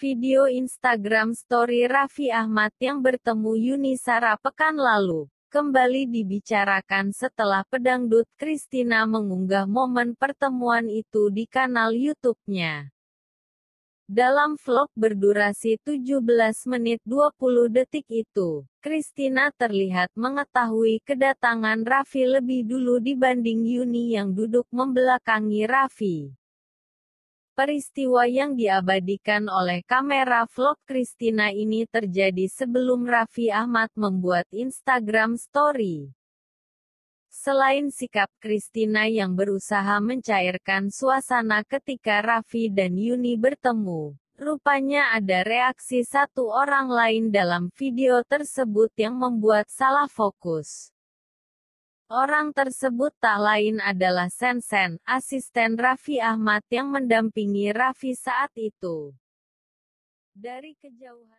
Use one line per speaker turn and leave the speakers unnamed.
video Instagram story Raffi Ahmad yang bertemu Yuni Sara pekan lalu, kembali dibicarakan setelah pedangdut Kristina mengunggah momen pertemuan itu di kanal YouTube-nya. Dalam vlog berdurasi 17 menit 20 detik itu, Kristina terlihat mengetahui kedatangan Raffi lebih dulu dibanding Yuni yang duduk membelakangi Raffi. Peristiwa yang diabadikan oleh kamera vlog Kristina ini terjadi sebelum Raffi Ahmad membuat Instagram story. Selain sikap Kristina yang berusaha mencairkan suasana ketika Raffi dan Yuni bertemu, rupanya ada reaksi satu orang lain dalam video tersebut yang membuat salah fokus. Orang tersebut tak lain adalah Sensen, asisten Raffi Ahmad yang mendampingi Raffi saat itu.
Dari kejauhan